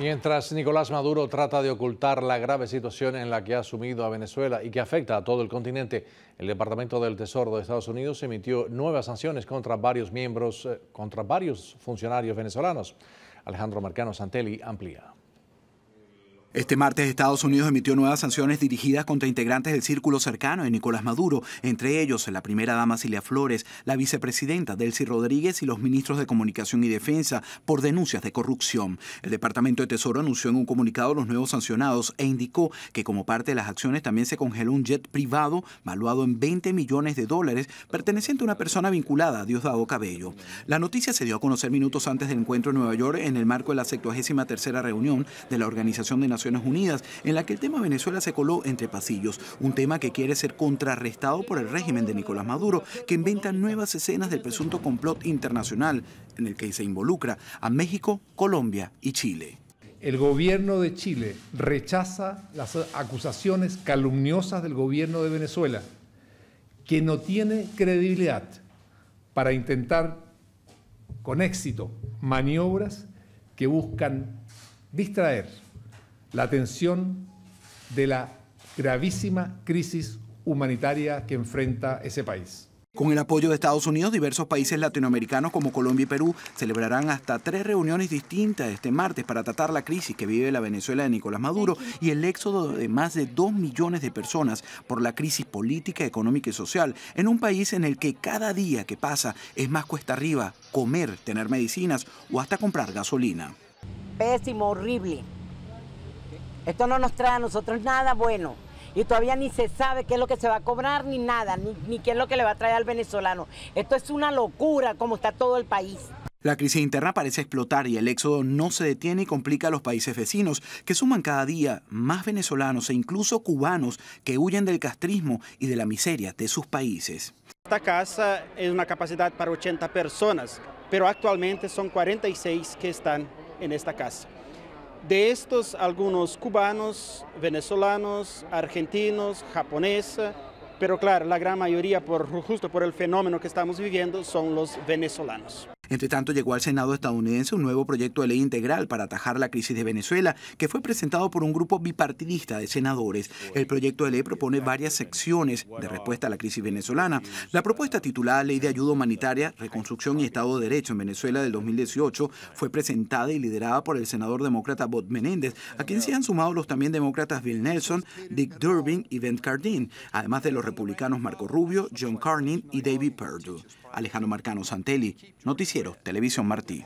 Mientras Nicolás Maduro trata de ocultar la grave situación en la que ha asumido a Venezuela y que afecta a todo el continente, el Departamento del Tesoro de Estados Unidos emitió nuevas sanciones contra varios miembros, eh, contra varios funcionarios venezolanos. Alejandro Marcano Santelli amplía. Este martes Estados Unidos emitió nuevas sanciones dirigidas contra integrantes del círculo cercano de Nicolás Maduro, entre ellos la primera dama Cilia Flores, la vicepresidenta Delcy Rodríguez y los ministros de Comunicación y Defensa por denuncias de corrupción. El Departamento de Tesoro anunció en un comunicado los nuevos sancionados e indicó que como parte de las acciones también se congeló un jet privado valuado en 20 millones de dólares perteneciente a una persona vinculada a Diosdado Cabello. La noticia se dio a conocer minutos antes del encuentro en Nueva York en el marco de la 73 reunión de la Organización de Unidas, en la que el tema Venezuela se coló entre pasillos, un tema que quiere ser contrarrestado por el régimen de Nicolás Maduro, que inventa nuevas escenas del presunto complot internacional en el que se involucra a México, Colombia y Chile. El gobierno de Chile rechaza las acusaciones calumniosas del gobierno de Venezuela, que no tiene credibilidad para intentar con éxito maniobras que buscan distraer la atención de la gravísima crisis humanitaria que enfrenta ese país. Con el apoyo de Estados Unidos, diversos países latinoamericanos como Colombia y Perú celebrarán hasta tres reuniones distintas este martes para tratar la crisis que vive la Venezuela de Nicolás Maduro y el éxodo de más de dos millones de personas por la crisis política, económica y social en un país en el que cada día que pasa es más cuesta arriba comer, tener medicinas o hasta comprar gasolina. Pésimo, horrible. Esto no nos trae a nosotros nada bueno. Y todavía ni se sabe qué es lo que se va a cobrar, ni nada, ni, ni qué es lo que le va a traer al venezolano. Esto es una locura como está todo el país. La crisis interna parece explotar y el éxodo no se detiene y complica a los países vecinos, que suman cada día más venezolanos e incluso cubanos que huyen del castrismo y de la miseria de sus países. Esta casa es una capacidad para 80 personas, pero actualmente son 46 que están en esta casa. De estos, algunos cubanos, venezolanos, argentinos, japoneses, pero claro, la gran mayoría, por, justo por el fenómeno que estamos viviendo, son los venezolanos. Entre tanto, llegó al Senado estadounidense un nuevo proyecto de ley integral para atajar la crisis de Venezuela, que fue presentado por un grupo bipartidista de senadores. El proyecto de ley propone varias secciones de respuesta a la crisis venezolana. La propuesta titulada Ley de Ayuda Humanitaria, Reconstrucción y Estado de Derecho en Venezuela del 2018 fue presentada y liderada por el senador demócrata Bob Menéndez, a quien se han sumado los también demócratas Bill Nelson, Dick Durbin y Ben Cardin, además de los republicanos Marco Rubio, John Carney y David Perdue. Alejandro Marcano Santelli, Noticias. Televisión Martí.